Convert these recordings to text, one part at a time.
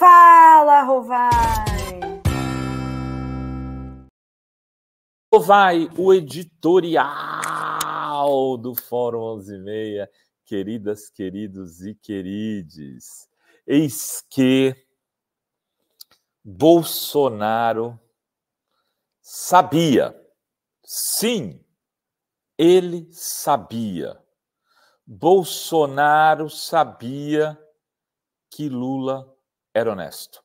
Fala, Rovai! Rovai, o editorial do Fórum 11 e meia, queridas, queridos e querides. Eis que Bolsonaro sabia, sim, ele sabia. Bolsonaro sabia que Lula era honesto.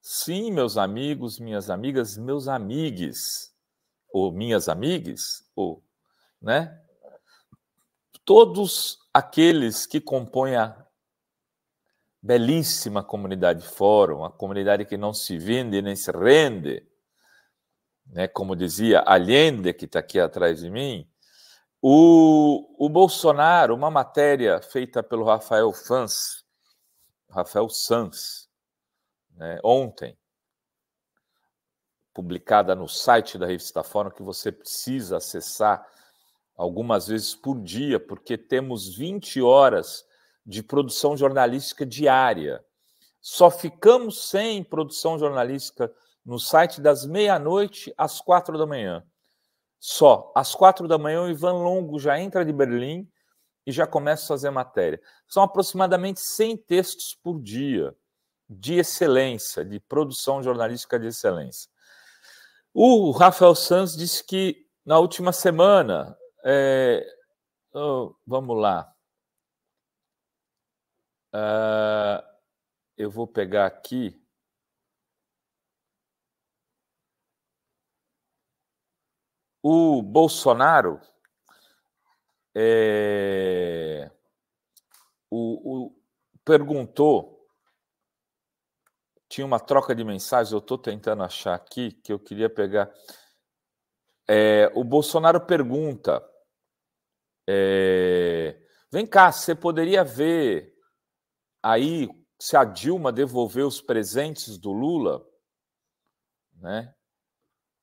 Sim, meus amigos, minhas amigas, meus amigues, ou minhas amigas, ou, né? Todos aqueles que compõem a belíssima comunidade fórum, a comunidade que não se vende nem se rende, né? como dizia Allende, que está aqui atrás de mim, o, o Bolsonaro, uma matéria feita pelo Rafael Fans, Rafael Sanz, né, ontem, publicada no site da revista Fórum, que você precisa acessar algumas vezes por dia, porque temos 20 horas de produção jornalística diária. Só ficamos sem produção jornalística no site das meia-noite às quatro da manhã. Só às quatro da manhã, o Ivan Longo já entra de Berlim e já começo a fazer matéria. São aproximadamente 100 textos por dia de excelência, de produção jornalística de excelência. O Rafael Santos disse que na última semana, é, oh, vamos lá, uh, eu vou pegar aqui. O Bolsonaro é, o, o, perguntou, tinha uma troca de mensagens, eu estou tentando achar aqui, que eu queria pegar. É, o Bolsonaro pergunta: é, vem cá, você poderia ver aí se a Dilma devolveu os presentes do Lula? Né?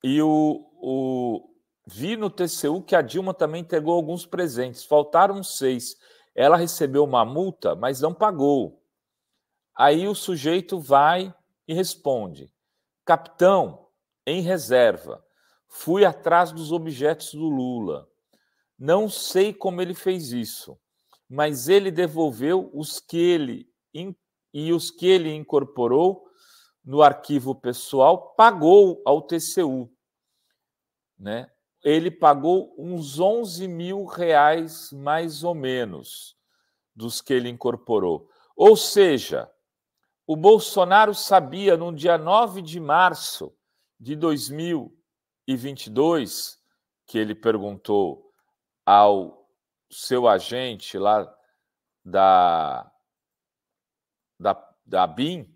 E o, o, Vi no TCU que a Dilma também entregou alguns presentes, faltaram seis. Ela recebeu uma multa, mas não pagou. Aí o sujeito vai e responde: Capitão, em reserva, fui atrás dos objetos do Lula. Não sei como ele fez isso, mas ele devolveu os que ele e os que ele incorporou no arquivo pessoal, pagou ao TCU. Né? ele pagou uns 11 mil reais, mais ou menos, dos que ele incorporou. Ou seja, o Bolsonaro sabia, no dia 9 de março de 2022, que ele perguntou ao seu agente lá da, da, da BIM,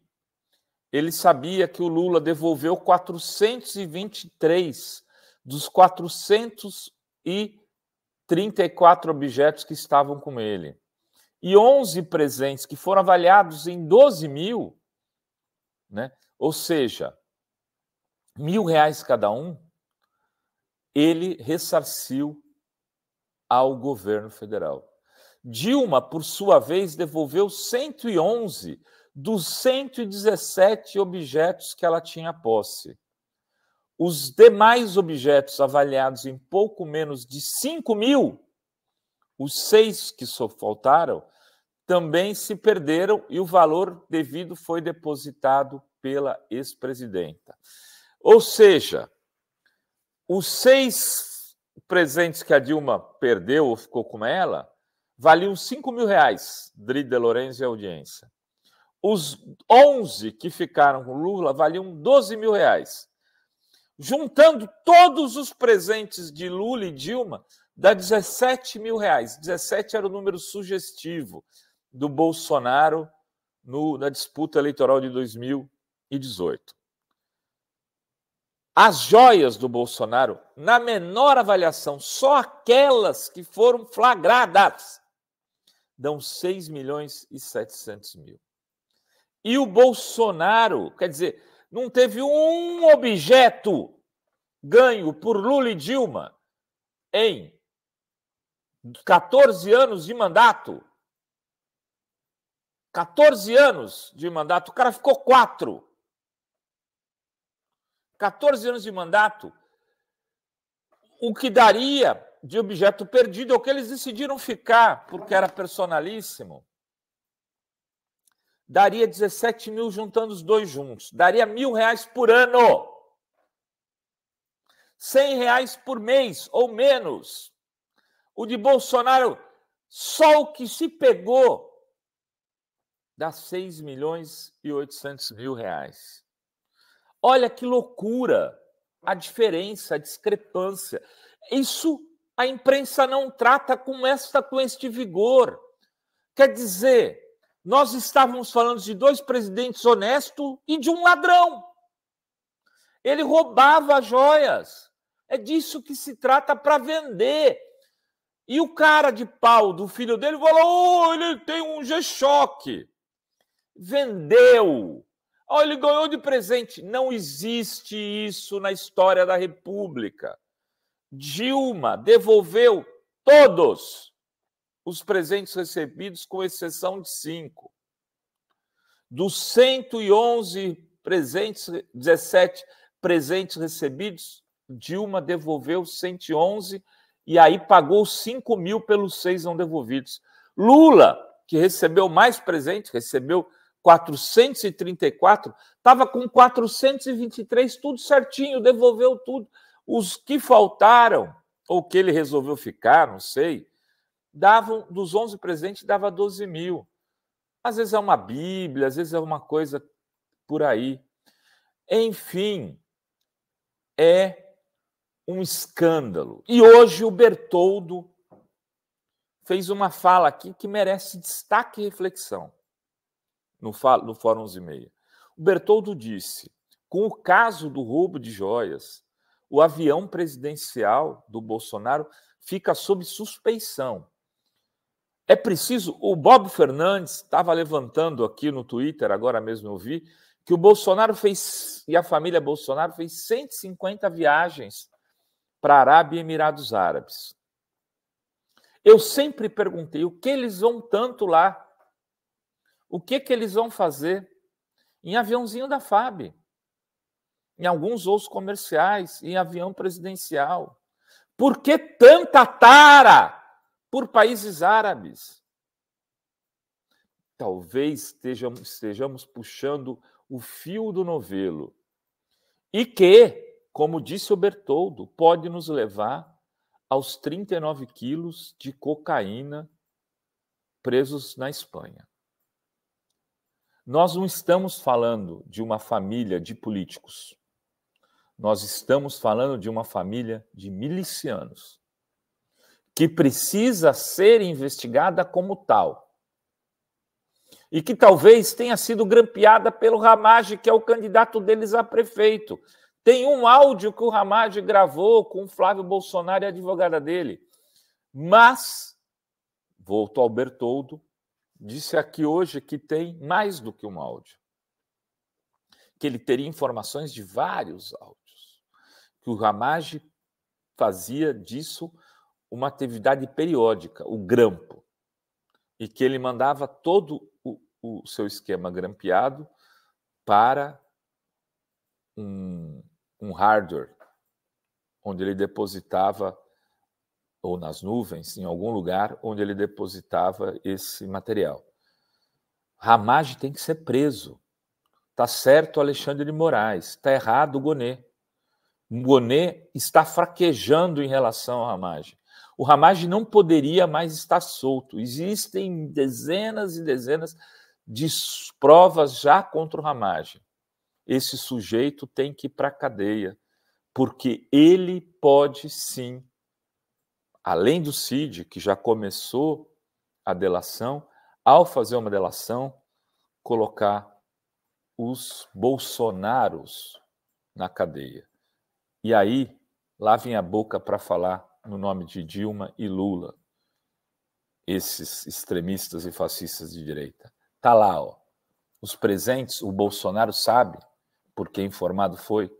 ele sabia que o Lula devolveu 423 dos 434 objetos que estavam com ele. E 11 presentes que foram avaliados em 12 mil, né? ou seja, mil reais cada um, ele ressarciu ao governo federal. Dilma, por sua vez, devolveu 111 dos 117 objetos que ela tinha posse os demais objetos avaliados em pouco menos de 5 mil, os seis que só faltaram, também se perderam e o valor devido foi depositado pela ex-presidenta. Ou seja, os seis presentes que a Dilma perdeu ou ficou com ela valiam 5 mil reais, Drida Lorenzo e audiência. Os 11 que ficaram com Lula valiam 12 mil reais juntando todos os presentes de Lula e Dilma, dá 17 mil reais. 17 era o número sugestivo do Bolsonaro no, na disputa eleitoral de 2018. As joias do Bolsonaro, na menor avaliação, só aquelas que foram flagradas, dão 6 milhões e 700 mil. E o Bolsonaro, quer dizer, não teve um objeto ganho por Lula e Dilma em 14 anos de mandato. 14 anos de mandato, o cara ficou quatro. 14 anos de mandato, o que daria de objeto perdido é o que eles decidiram ficar, porque era personalíssimo daria 17 mil juntando os dois juntos. Daria mil reais por ano. 100 reais por mês ou menos. O de Bolsonaro, só o que se pegou, dá 6 milhões e 800 mil reais. Olha que loucura a diferença, a discrepância. Isso a imprensa não trata com, esta, com este vigor. Quer dizer, nós estávamos falando de dois presidentes honestos e de um ladrão. Ele roubava joias. É disso que se trata para vender. E o cara de pau do filho dele falou: oh, ele tem um G-Shock. Vendeu. Oh, ele ganhou de presente. Não existe isso na história da República. Dilma devolveu todos os presentes recebidos, com exceção de cinco. Dos 111 presentes, 17 presentes recebidos, Dilma devolveu 111 e aí pagou 5 mil pelos seis não devolvidos. Lula, que recebeu mais presentes, recebeu 434, estava com 423, tudo certinho, devolveu tudo. Os que faltaram, ou que ele resolveu ficar, não sei, davam, dos 11 presentes, dava 12 mil. Às vezes é uma Bíblia, às vezes é uma coisa por aí. Enfim, é um escândalo. E hoje o Bertoldo fez uma fala aqui que merece destaque e reflexão no, no Fórum 11 e meia. O Bertoldo disse: com o caso do roubo de joias, o avião presidencial do Bolsonaro fica sob suspeição é preciso. O Bob Fernandes estava levantando aqui no Twitter, agora mesmo eu vi, que o Bolsonaro fez, e a família Bolsonaro fez 150 viagens para Arábia e Emirados Árabes. Eu sempre perguntei o que eles vão tanto lá, o que, que eles vão fazer em aviãozinho da FAB, em alguns voos comerciais, em avião presidencial. Por que tanta tara? por países árabes. Talvez estejamos, puxando o fio do novelo. E que, como disse o Bertoldo, pode nos levar aos 39 quilos de cocaína presos na Espanha. Nós não estamos falando de uma família de políticos. Nós estamos falando de uma família de milicianos que precisa ser investigada como tal. E que talvez tenha sido grampeada pelo Ramage, que é o candidato deles a prefeito. Tem um áudio que o Ramage gravou com o Flávio Bolsonaro e a advogada dele. Mas, volto ao Bertoldo, disse aqui hoje que tem mais do que um áudio. Que ele teria informações de vários áudios. Que o Ramage fazia disso uma atividade periódica, o grampo, e que ele mandava todo o, o seu esquema grampeado para um, um hardware, onde ele depositava, ou nas nuvens, em algum lugar, onde ele depositava esse material. Ramage tem que ser preso. Tá certo Alexandre de Moraes, tá errado o Gonet. Gonet está fraquejando em relação a Ramage o Ramage não poderia mais estar solto. Existem dezenas e dezenas de provas já contra o Ramage. Esse sujeito tem que ir para a cadeia, porque ele pode sim, além do CID, que já começou a delação, ao fazer uma delação, colocar os Bolsonaros na cadeia. E aí, lavem a boca para falar no nome de Dilma e Lula, esses extremistas e fascistas de direita. Tá lá, ó. Os presentes, o Bolsonaro sabe, porque informado foi,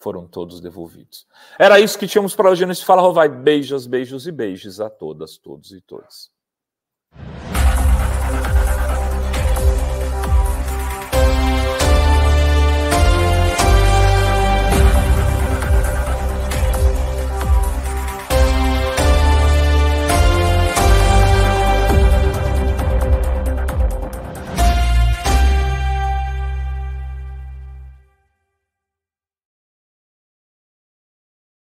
foram todos devolvidos. Era isso que tínhamos para hoje nesse Fala Rovai. Beijos, beijos e beijos a todas, todos e todas.